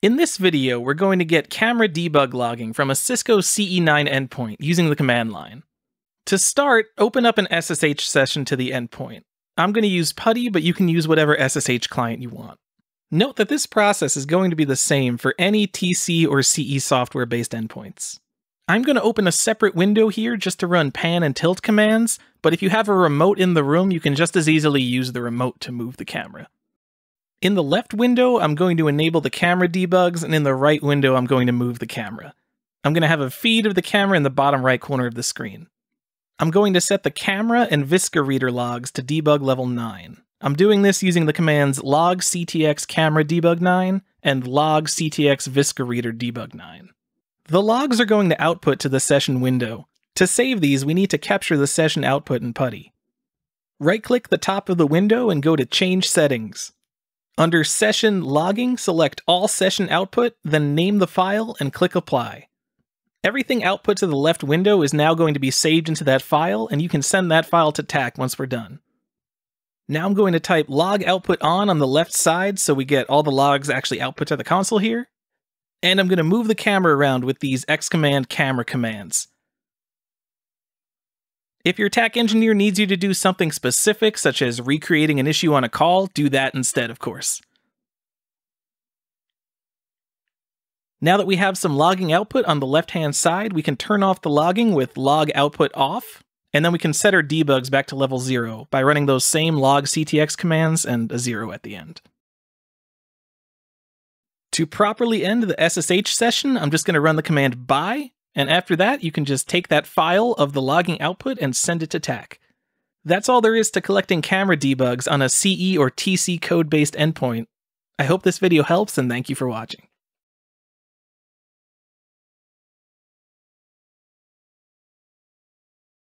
In this video, we're going to get camera debug logging from a Cisco CE9 endpoint using the command line. To start, open up an SSH session to the endpoint. I'm going to use PuTTY, but you can use whatever SSH client you want. Note that this process is going to be the same for any TC or CE software-based endpoints. I'm going to open a separate window here just to run pan and tilt commands, but if you have a remote in the room, you can just as easily use the remote to move the camera. In the left window, I'm going to enable the camera debugs, and in the right window, I'm going to move the camera. I'm going to have a feed of the camera in the bottom right corner of the screen. I'm going to set the camera and Visca reader logs to debug level 9. I'm doing this using the commands log ctx camera debug 9 and log ctx Visca reader debug 9. The logs are going to output to the session window. To save these, we need to capture the session output in PuTTY. Right-click the top of the window and go to Change Settings. Under Session Logging, select All Session Output, then name the file and click Apply. Everything output to the left window is now going to be saved into that file, and you can send that file to TAC once we're done. Now I'm going to type log output on on the left side so we get all the logs actually output to the console here. And I'm going to move the camera around with these X command camera commands. If your TAC engineer needs you to do something specific, such as recreating an issue on a call, do that instead, of course. Now that we have some logging output on the left-hand side, we can turn off the logging with log output off, and then we can set our debugs back to level zero by running those same log CTX commands and a zero at the end. To properly end the SSH session, I'm just gonna run the command by and after that, you can just take that file of the logging output and send it to TAC. That's all there is to collecting camera debugs on a CE or TC code-based endpoint. I hope this video helps and thank you for watching.